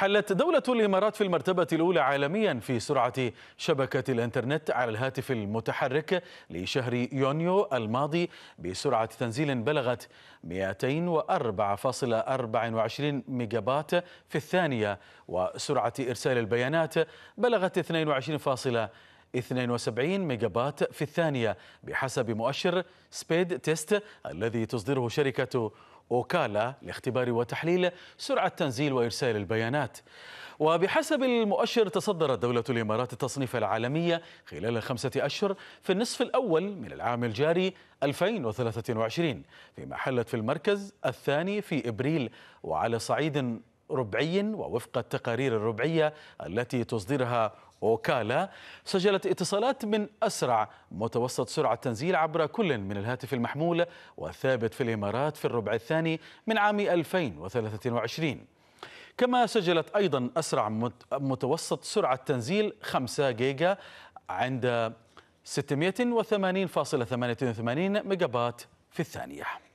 حلت دولة الإمارات في المرتبة الأولى عالميا في سرعة شبكة الإنترنت على الهاتف المتحرك لشهر يونيو الماضي بسرعة تنزيل بلغت 204.24 ميجابات في الثانية وسرعة إرسال البيانات بلغت 22. 72 ميجابات في الثانية بحسب مؤشر سبيد تيست الذي تصدره شركة أوكالا لاختبار وتحليل سرعة تنزيل وإرسال البيانات وبحسب المؤشر تصدرت دولة الإمارات التصنيف العالمية خلال خمسة أشهر في النصف الأول من العام الجاري 2023 فيما حلت في المركز الثاني في إبريل وعلى صعيد ربعي ووفق التقارير الربعية التي تصدرها وكالا سجلت اتصالات من أسرع متوسط سرعة تنزيل عبر كل من الهاتف المحمول والثابت في الإمارات في الربع الثاني من عام 2023 كما سجلت أيضا أسرع متوسط سرعة تنزيل 5 جيجا عند 680.88 ميجابات في الثانية